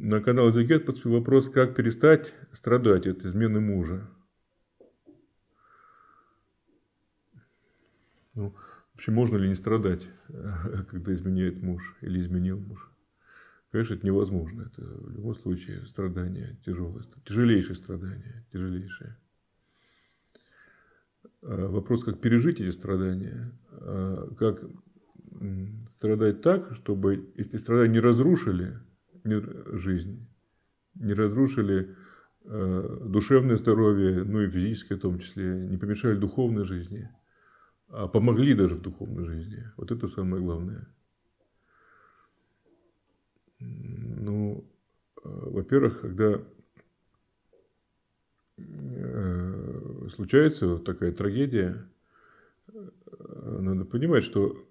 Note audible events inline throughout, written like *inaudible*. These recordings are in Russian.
На канал Зигет поступил вопрос, как перестать страдать от измены мужа. Ну, вообще, можно ли не страдать, *laughs* когда изменяет муж или изменил муж? Конечно, это невозможно. Это в любом случае страдание тяжелое, тяжелейшее страдание, тяжелейшее. А, вопрос, как пережить эти страдания, а, как страдать так, чтобы эти страдания не разрушили мир жизни, не разрушили э, душевное здоровье, ну и физическое в том числе, не помешали духовной жизни, а помогли даже в духовной жизни. Вот это самое главное. Ну, э, во-первых, когда э, случается вот такая трагедия, надо понимать, что,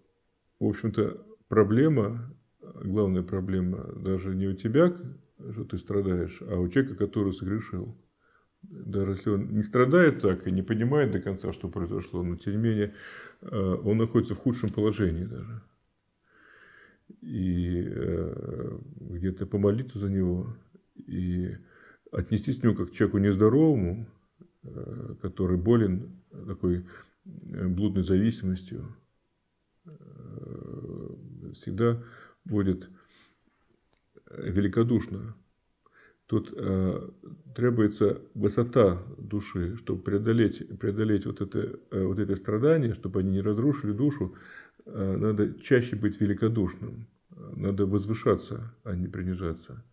в общем-то, проблема главная проблема даже не у тебя, что ты страдаешь, а у человека, который согрешил. Даже если он не страдает так и не понимает до конца, что произошло, но тем не менее э, он находится в худшем положении даже. И э, где-то помолиться за него, и отнестись к нему как к человеку нездоровому, э, который болен такой блудной зависимостью, всегда будет э, великодушно. Тут э, требуется высота души, чтобы преодолеть, преодолеть вот, это, э, вот это страдание, чтобы они не разрушили душу. Э, надо чаще быть великодушным, надо возвышаться, а не принижаться.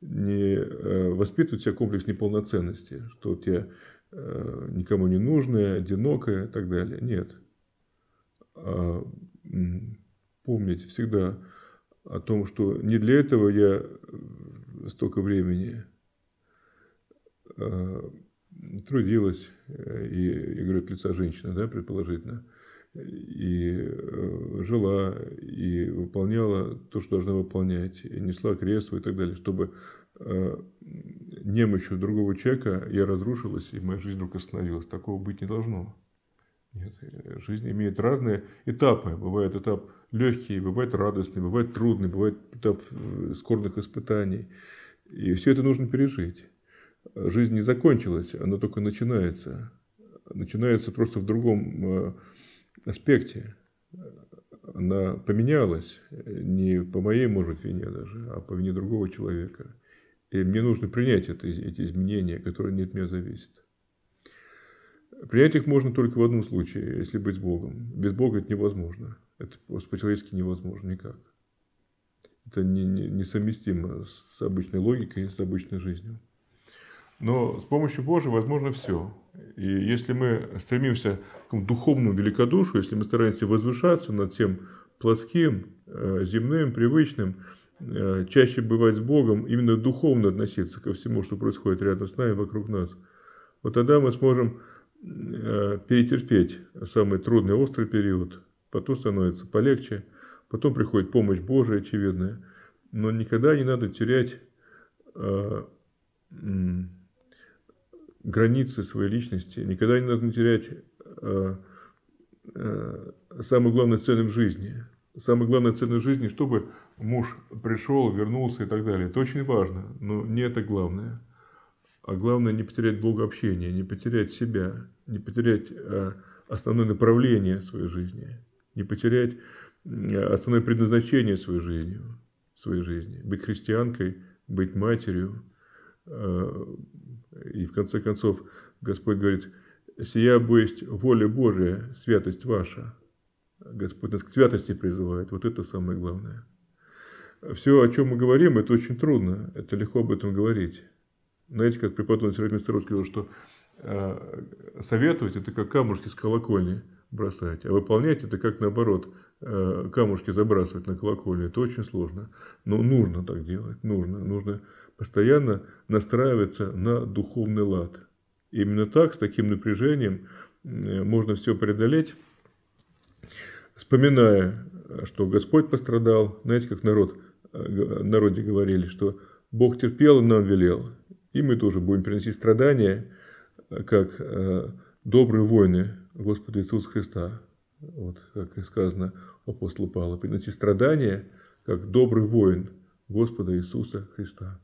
Не э, воспитывать себя комплекс неполноценности, что вот я э, никому не нужная, одинокая и так далее. Нет. А, помнить всегда о том, что не для этого я э, столько времени э, трудилась, э, и, и говорю, лица женщины, да, предположительно, и жила, и выполняла то, что должна выполнять, и несла кресло и так далее, чтобы немощью другого человека я разрушилась, и моя жизнь вдруг остановилась. Такого быть не должно. Нет, э, жизнь имеет разные этапы. Бывает этап легкий, бывает радостный, бывает трудный, бывает этап э, скорных испытаний. И все это нужно пережить. Жизнь не закончилась, она только начинается. Начинается просто в другом э, аспекте. Она поменялась не по моей, может, вине даже, а по вине другого человека. И мне нужно принять это, эти изменения, которые не от меня зависят. Принять их можно только в одном случае, если быть с Богом. Без Бога это невозможно. Это просто по-человечески невозможно никак. Это несовместимо не, не с обычной логикой, с обычной жизнью. Но с помощью Божьей возможно все. И если мы стремимся к духовному великодушию, если мы стараемся возвышаться над тем плоским, э, земным, привычным, э, чаще бывать с Богом, именно духовно относиться ко всему, что происходит рядом с нами, вокруг нас, вот тогда мы сможем Э, перетерпеть самый трудный, острый период, потом становится полегче, потом приходит помощь Божия очевидная, но никогда не надо терять э, границы своей личности, никогда не надо терять самую главную в жизни. Самая главная ценность жизни, чтобы муж пришел, вернулся и так далее. Это очень важно, но не это главное. А главное не потерять богообщение, не потерять себя, не потерять э, основное направление своей жизни, не потерять э, основное предназначение своей жизни, своей жизни. Быть христианкой, быть матерью. Э, и в конце концов Господь говорит, «Сия есть воля Божия, святость ваша». Господь нас к святости призывает. Вот это самое главное. Все, о чем мы говорим, это очень трудно. Это легко об этом говорить. Знаете, как преподаватель Сергей Русь говорил, что э, советовать – это как камушки с колокольни бросать, а выполнять – это как наоборот э, камушки забрасывать на колокольню. Это очень сложно, но нужно так делать, нужно. Нужно постоянно настраиваться на духовный лад. именно так, с таким напряжением э, можно все преодолеть, вспоминая, что Господь пострадал. Знаете, как народ, народе говорили, что Бог терпел и нам велел. И мы тоже будем приносить страдания, э, как э, добрые воины Господа Иисуса Христа. Вот как и сказано у апостола Павла, приносить страдания, как добрый воин Господа Иисуса Христа.